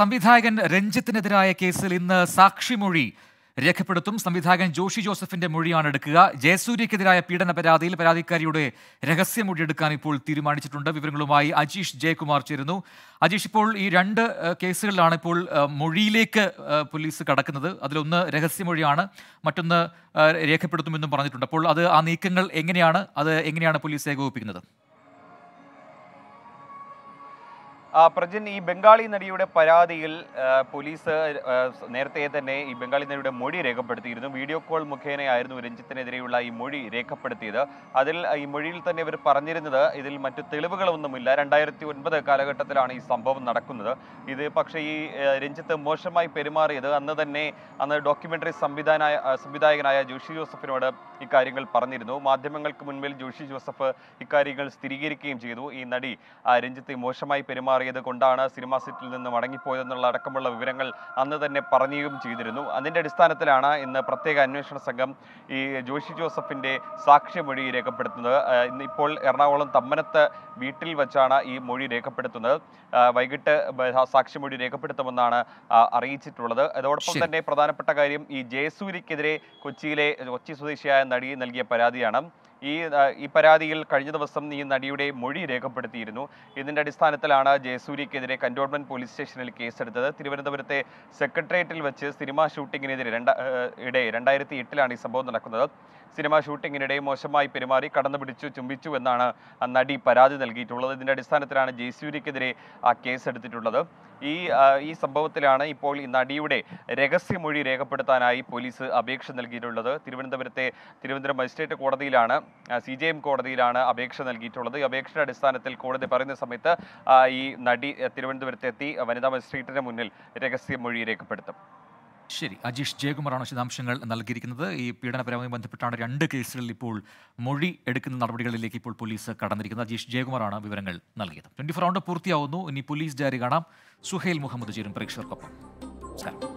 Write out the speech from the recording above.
സംവിധായകൻ രഞ്ജിത്തിനെതിരായ കേസിൽ ഇന്ന് സാക്ഷിമൊഴി രേഖപ്പെടുത്തും സംവിധായകൻ ജോഷി ജോസഫിന്റെ മൊഴിയാണ് എടുക്കുക ജയസൂര്യക്കെതിരായ പീഡന പരാതിയിൽ പരാതിക്കാരിയുടെ രഹസ്യമൊഴി എടുക്കാൻ ഇപ്പോൾ തീരുമാനിച്ചിട്ടുണ്ട് വിവരങ്ങളുമായി അജീഷ് ജയകുമാർ ചേരുന്നു അജീഷ് ഇപ്പോൾ ഈ രണ്ട് കേസുകളിലാണ് ഇപ്പോൾ മൊഴിയിലേക്ക് പോലീസ് കടക്കുന്നത് അതിലൊന്ന് രഹസ്യമൊഴിയാണ് മറ്റൊന്ന് രേഖപ്പെടുത്തുമെന്നും പറഞ്ഞിട്ടുണ്ട് അപ്പോൾ അത് ആ നീക്കങ്ങൾ എങ്ങനെയാണ് അത് എങ്ങനെയാണ് പോലീസ് ഏകോപിപ്പിക്കുന്നത് പ്രജൻ ഈ ബംഗാളി നടിയുടെ പരാതിയിൽ പോലീസ് നേരത്തെ തന്നെ ഈ ബംഗാളി നടിയുടെ മൊഴി രേഖപ്പെടുത്തിയിരുന്നു വീഡിയോ കോൾ മുഖേനയായിരുന്നു രഞ്ജിത്തിനെതിരെയുള്ള ഈ മൊഴി രേഖപ്പെടുത്തിയത് അതിൽ ഈ മൊഴിയിൽ തന്നെ ഇവർ പറഞ്ഞിരുന്നത് ഇതിൽ മറ്റു തെളിവുകളൊന്നുമില്ല രണ്ടായിരത്തി ഒൻപത് കാലഘട്ടത്തിലാണ് ഈ സംഭവം നടക്കുന്നത് ഇത് പക്ഷേ ഈ രഞ്ജിത്ത് മോശമായി പെരുമാറിയത് അന്ന് തന്നെ അന്ന് ഡോക്യുമെന്ററി സംവിധാന സംവിധായകനായ ജോഷി ജോസഫിനോട് ഇക്കാര്യങ്ങൾ പറഞ്ഞിരുന്നു മാധ്യമങ്ങൾക്ക് മുൻപിൽ ജോഷി ജോസഫ് ഇക്കാര്യങ്ങൾ സ്ഥിരീകരിക്കുകയും ചെയ്തു ഈ നടി രഞ്ജിത്ത് മോശമായി പെരുമാറി മാറിയത് കൊണ്ടാണ് സിനിമ സെറ്റിൽ നിന്ന് മടങ്ങിപ്പോയതെന്നുള്ള അടക്കമുള്ള വിവരങ്ങൾ അന്ന് തന്നെ പറഞ്ഞുകയും ചെയ്തിരുന്നു അതിൻ്റെ അടിസ്ഥാനത്തിലാണ് ഇന്ന് പ്രത്യേക അന്വേഷണ സംഘം ഈ ജോഷി ജോസഫിൻ്റെ സാക്ഷ്യമൊഴി രേഖപ്പെടുത്തുന്നത് ഇപ്പോൾ എറണാകുളം തമ്മനത്ത് വീട്ടിൽ വെച്ചാണ് ഈ മൊഴി രേഖപ്പെടുത്തുന്നത് വൈകിട്ട് സാക്ഷ്യമൊഴി രേഖപ്പെടുത്തുമെന്നാണ് അറിയിച്ചിട്ടുള്ളത് അതോടൊപ്പം തന്നെ പ്രധാനപ്പെട്ട കാര്യം ഈ ജയസൂരിക്കെതിരെ കൊച്ചിയിലെ കൊച്ചി സ്വദേശിയായ നടി നൽകിയ പരാതിയാണ് ഈ ഈ പരാതിയിൽ കഴിഞ്ഞ ദിവസം ഈ നടിയുടെ മൊഴി രേഖപ്പെടുത്തിയിരുന്നു ഇതിന്റെ അടിസ്ഥാനത്തിലാണ് ജയസൂര്യക്കെതിരെ കന്റോൺമെന്റ് പോലീസ് സ്റ്റേഷനിൽ കേസെടുത്തത് തിരുവനന്തപുരത്തെ സെക്രട്ടേറിയറ്റിൽ വെച്ച് സിനിമാ ഷൂട്ടിങ്ങിനെതിരെ രണ്ട ഇടെ രണ്ടായിരത്തി എട്ടിലാണ് ഈ സംഭവം നടക്കുന്നത് സിനിമാ ഷൂട്ടിങ്ങിനിടെ മോശമായി പെരുമാറി കടന്നു പിടിച്ചു ചുംബിച്ചു എന്നാണ് നടി പരാതി നൽകിയിട്ടുള്ളത് ഇതിന്റെ അടിസ്ഥാനത്തിലാണ് ജയസൂര്യക്കെതിരെ ആ കേസെടുത്തിട്ടുള്ളത് ഈ ഈ സംഭവത്തിലാണ് ഇപ്പോൾ ഈ നടിയുടെ രഹസ്യമൊഴി രേഖപ്പെടുത്താനായി പോലീസ് അപേക്ഷ നൽകിയിട്ടുള്ളത് തിരുവനന്തപുരത്തെ തിരുവനന്തപുരം മജിസ്ട്രേറ്റ് കോടതിയിലാണ് സി ജെ എം കോടതിയിലാണ് അപേക്ഷ നൽകിയിട്ടുള്ളത് ഈ അപേക്ഷയുടെ അടിസ്ഥാനത്തിൽ കോടതി പറയുന്ന സമയത്ത് ഈ നടി തിരുവനന്തപുരത്തെത്തി വനിതാ മജിസ്ട്രേറ്റിന് മുന്നിൽ മൊഴി രേഖപ്പെടുത്തും ശരി അജീഷ് ജയകുമാറാണ് വിശദാംശങ്ങൾ നൽകിയിരിക്കുന്നത് ഈ പീഡനപരവുമായി ബന്ധപ്പെട്ടാണ് രണ്ട് കേസുകളിൽ ഇപ്പോൾ മൊഴി എടുക്കുന്ന നടപടികളിലേക്ക് ഇപ്പോൾ പോലീസ് കടന്നിരിക്കുന്നത് അജീഷ് ജയകുമാറാണ് വിവരങ്ങൾ നൽകിയത് ട്വന്റി ഫോർ റൗണ്ട് പൂർത്തിയാവുന്നു ഇനി പോലീസ് ജാരി കാണാം സുഹേൽ മുഹമ്മദ് ജീരും പ്രേക്ഷകർക്കൊപ്പം നമസ്കാരം